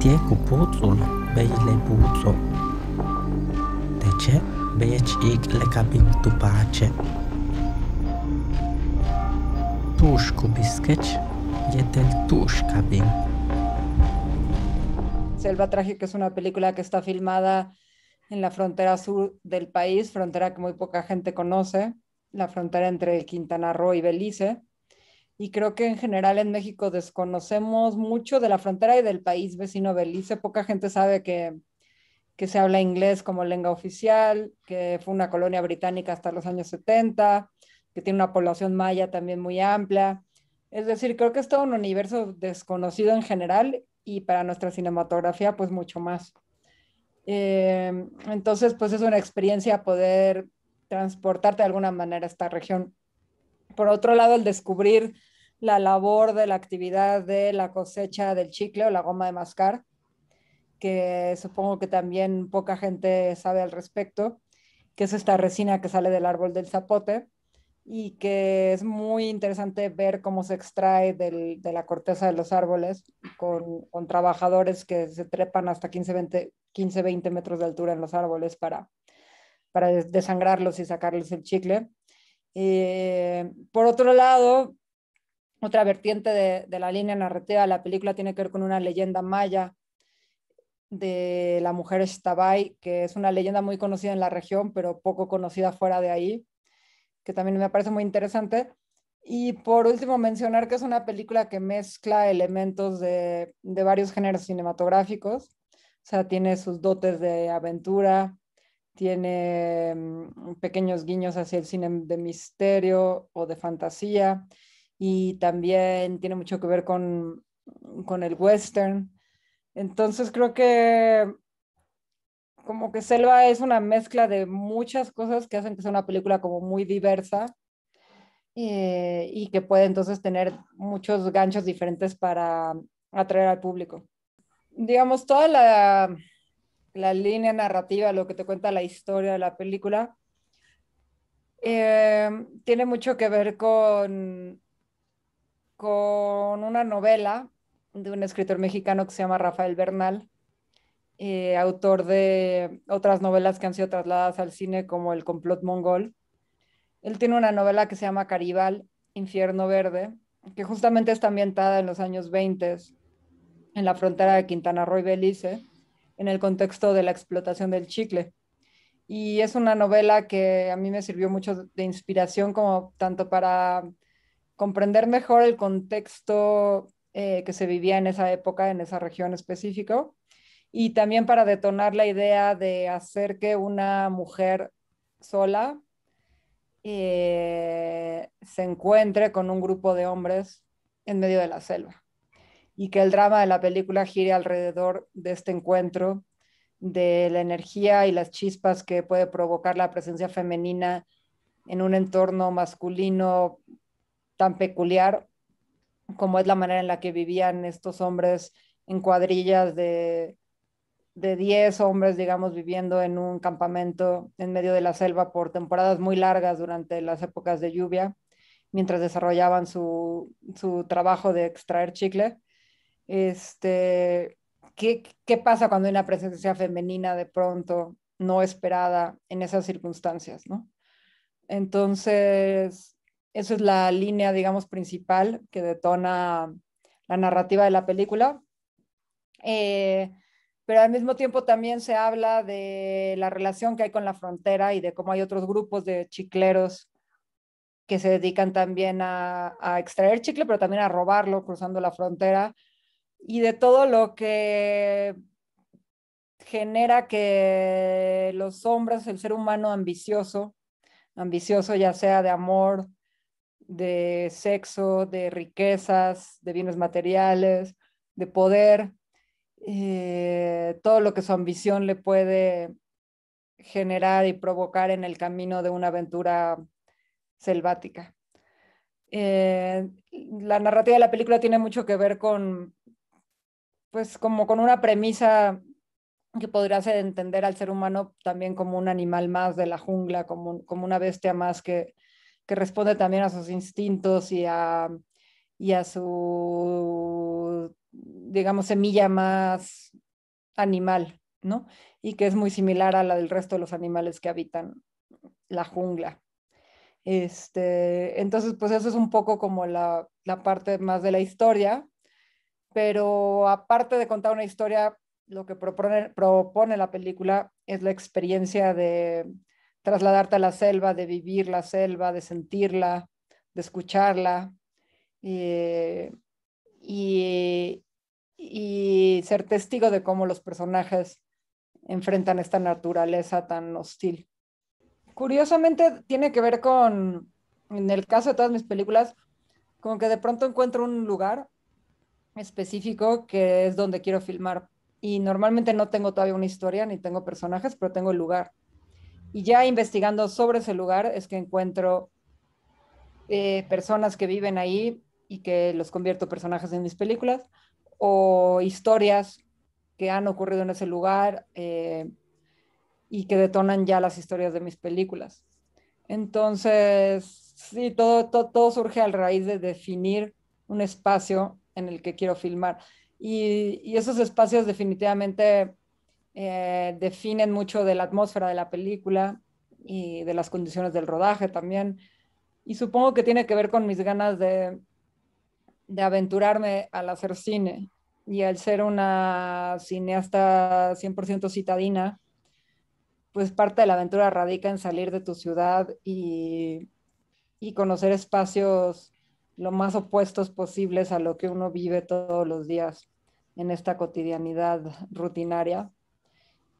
tie tu Selva Trágica es una película que está filmada en la frontera sur del país, frontera que muy poca gente conoce, la frontera entre Quintana Roo y Belice y creo que en general en México desconocemos mucho de la frontera y del país vecino Belice. Poca gente sabe que, que se habla inglés como lengua oficial, que fue una colonia británica hasta los años 70, que tiene una población maya también muy amplia. Es decir, creo que es todo un universo desconocido en general y para nuestra cinematografía pues mucho más. Em, entonces pues es una experiencia poder transportarte de alguna manera a esta región. Por otro lado, el descubrir la labor de la actividad de la cosecha del chicle o la goma de mascar, que supongo que también poca gente sabe al respecto, que es esta resina que sale del árbol del zapote y que es muy interesante ver cómo se extrae de la corteza de los árboles con, trabajadores que se trepan hasta 15, 20, 15, 20 metros de altura en los árboles para, para desangrarlos y sacarles el chicle. Eh, por otro lado, otra vertiente de, la línea narrativa de la película tiene que ver con una leyenda maya de la mujer Estabay, que es una leyenda muy conocida en la región, pero poco conocida fuera de ahí, que también me parece muy interesante. Y por último, mencionar que es una película que mezcla elementos de varios géneros cinematográficos, o sea, tiene sus dotes de aventura, tiene mm, pequeños guiños hacia el cine de misterio o de fantasía, y también tiene mucho que ver con, el western. Entonces creo que como que Selva es una mezcla de muchas cosas que hacen que sea una película como muy diversa eh, y que puede entonces tener muchos ganchos diferentes para atraer al público. Digamos, toda la, línea narrativa, lo que te cuenta la historia de la película, eh, tiene mucho que ver con con una novela de un escritor mexicano que se llama Rafael Bernal, eh, autor de otras novelas que han sido trasladadas al cine como El complot mongol. Él tiene una novela que se llama Caribal, Infierno Verde, que justamente está ambientada en los años 20, en la frontera de Quintana Roo y Belice, en el contexto de la explotación del chicle. Y es una novela que a mí me sirvió mucho de inspiración como tanto para comprender mejor el contexto eh, que se vivía en esa época, en esa región específico, y también para detonar la idea de hacer que una mujer sola eh, se encuentre con un grupo de hombres en medio de la selva y que el drama de la película gire alrededor de este encuentro, de la energía y las chispas que puede provocar la presencia femenina en un entorno masculino tan peculiar como es la manera en la que vivían estos hombres en cuadrillas de, de 10 hombres, digamos, viviendo en un campamento en medio de la selva por temporadas muy largas durante las épocas de lluvia, mientras desarrollaban su, trabajo de extraer chicle. Este, ¿qué, ¿Qué pasa cuando hay una presencia femenina de pronto no esperada en esas circunstancias? ¿no? Entonces, esa es la línea, digamos, principal que detona la narrativa de la película. Eh, pero al mismo tiempo también se habla de la relación que hay con la frontera y de cómo hay otros grupos de chicleros que se dedican también a, a extraer chicle, pero también a robarlo cruzando la frontera y de todo lo que genera que los hombres, el ser humano ambicioso, ambicioso ya sea de amor de sexo, de riquezas, de bienes materiales, de poder, eh, todo lo que su ambición le puede generar y provocar en el camino de una aventura selvática. Eh, la narrativa de la película tiene mucho que ver con, pues como con una premisa que podría hacer entender al ser humano también como un animal más de la jungla, como una bestia más que, que responde también a sus instintos y a, y a su, digamos, semilla más animal, ¿no? Y que es muy similar a la del resto de los animales que habitan la jungla. Este, entonces, pues eso es un poco como la, la, parte más de la historia, pero aparte de contar una historia, lo que propone, propone la película es la experiencia de, trasladarte a la selva, de vivir la selva, de sentirla, de escucharla. Eh, y, y ser testigo de cómo los personajes enfrentan esta naturaleza tan hostil. Curiosamente tiene que ver con, en el caso de todas mis películas, como que de pronto encuentro un lugar específico que es donde quiero filmar. Y normalmente no tengo todavía una historia ni tengo personajes, pero tengo el lugar. Y ya investigando sobre ese lugar es que encuentro eh, personas que viven ahí y que los convierto personajes en mis películas o historias que han ocurrido en ese lugar eh, y que detonan ya las historias de mis películas. Entonces, sí, todo, todo, surge a raíz de definir un espacio en el que quiero filmar. y, esos espacios definitivamente eh, definen mucho de la atmósfera de la película y de las condiciones del rodaje también. Y supongo que tiene que ver con mis ganas de, aventurarme al hacer cine y al ser una cineasta 100% citadina, pues parte de la aventura radica en salir de tu ciudad y conocer espacios lo más opuestos posibles a lo que uno vive todos los días en esta cotidianidad rutinaria.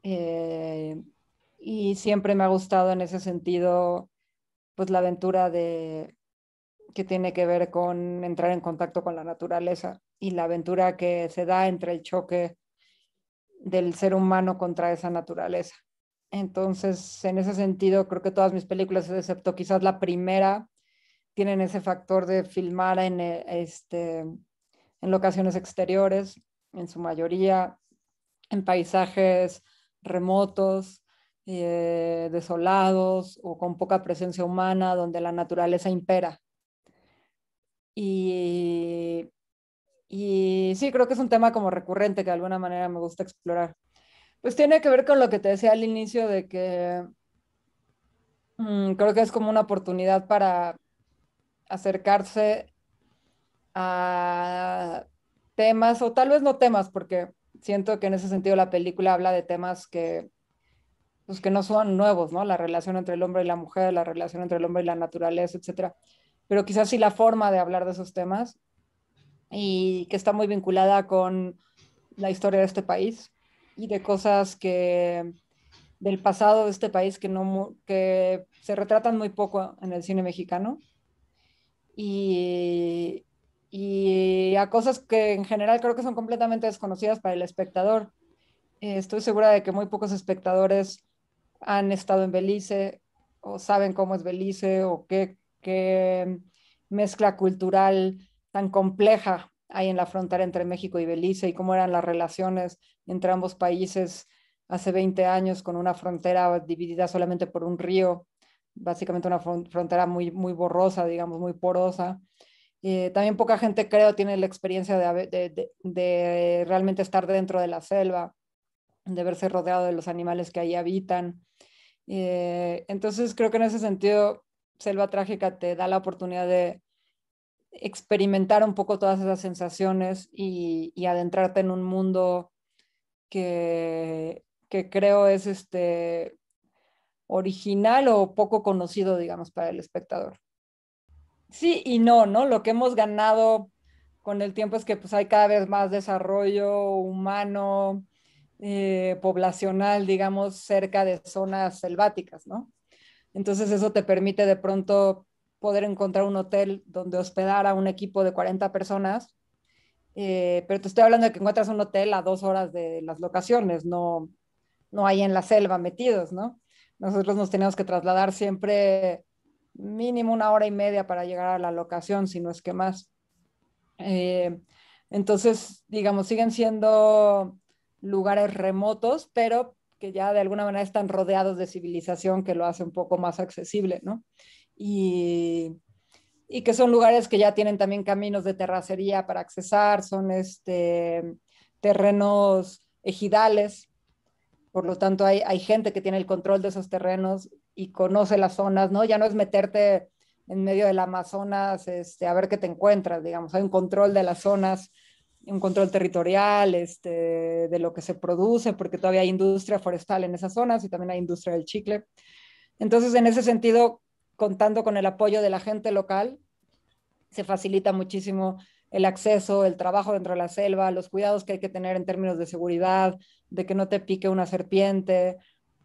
Eh, y siempre me ha gustado en ese sentido, pues la aventura de que tiene que ver con entrar en contacto con la naturaleza y la aventura que se da entre el choque del ser humano contra esa naturaleza. Entonces, en ese sentido, creo que todas mis películas, excepto quizás la primera, tienen ese factor de filmar en, eh, este, en locaciones exteriores, en su mayoría, en paisajes remotos, eh, desolados o con poca presencia humana, donde la naturaleza impera. Y, sí, creo que es un tema como recurrente que de alguna manera me gusta explorar. Pues tiene que ver con lo que te decía al inicio de que mm, creo que es como una oportunidad para acercarse a temas, o tal vez no temas, porque siento que en ese sentido la película habla de temas que, pues, que no son nuevos, ¿no? La relación entre el hombre y la mujer, la relación entre el hombre y la naturaleza, etcétera. Pero quizás sí la forma de hablar de esos temas y que está muy vinculada con la historia de este país y de cosas que del pasado de este país que no que se retratan muy poco en el cine mexicano y, y a cosas que en general creo que son completamente desconocidas para el espectador. Eh, estoy segura de que muy pocos espectadores han estado en Belice o saben cómo es Belice o qué, qué mezcla cultural tan compleja hay en la frontera entre México y Belice y cómo eran las relaciones entre ambos países hace 20 años con una frontera dividida solamente por un río, básicamente una frontera muy, muy borrosa, digamos, muy porosa eh, también poca gente, creo, tiene la experiencia de, realmente estar dentro de la selva, de verse rodeado de los animales que ahí habitan. Eh, entonces, creo que en ese sentido, Selva Trágica te da la oportunidad de experimentar un poco todas esas sensaciones y, adentrarte en un mundo que, que creo es este original o poco conocido, digamos, para el espectador sí y no, ¿no? Lo que hemos ganado con el tiempo es que pues hay cada vez más desarrollo humano, eh, poblacional, digamos, cerca de zonas selváticas, ¿no? Entonces eso te permite de pronto poder encontrar un hotel donde hospedar a un equipo de 40 personas, eh, pero te estoy hablando de que encuentras un hotel a dos horas de las locaciones, no, no hay en la selva metidos, ¿no? Nosotros nos tenemos que trasladar siempre mínimo una hora y media para llegar a la locación, si no es que más. Eh, entonces, digamos, siguen siendo lugares remotos, pero que ya de alguna manera están rodeados de civilización que lo hace un poco más accesible, ¿no? Y, que son lugares que ya tienen también caminos de terracería para accesar, son este, terrenos ejidales, por lo tanto hay, hay gente que tiene el control de esos terrenos y conoce las zonas, ¿no? Ya no es meterte en medio del Amazonas este, a ver qué te encuentras, digamos, hay un control de las zonas, un control territorial este, de lo que se produce, porque todavía hay industria forestal en esas zonas y también hay industria del chicle. Entonces, en ese sentido, contando con el apoyo de la gente local, se facilita muchísimo el acceso, el trabajo dentro de la selva, los cuidados que hay que tener en términos de seguridad, de que no te pique una serpiente,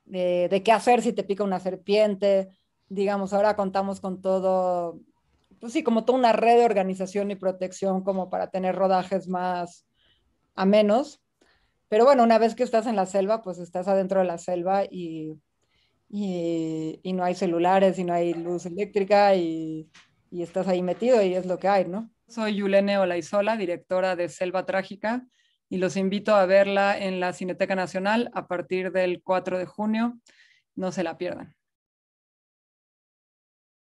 de, qué hacer si te pica una serpiente. Digamos, ahora contamos con todo, pues sí, como toda una red de organización y protección como para tener rodajes más a menos. Pero bueno, una vez que estás en la selva, pues estás adentro de la selva y, y, no hay celulares y no hay luz eléctrica y, y estás ahí metido y es lo que hay, ¿no? Soy Yulene Olaizola, directora de Selva Trágica y los invito a verla en la Cineteca Nacional a partir del 4 de junio. No se la pierdan.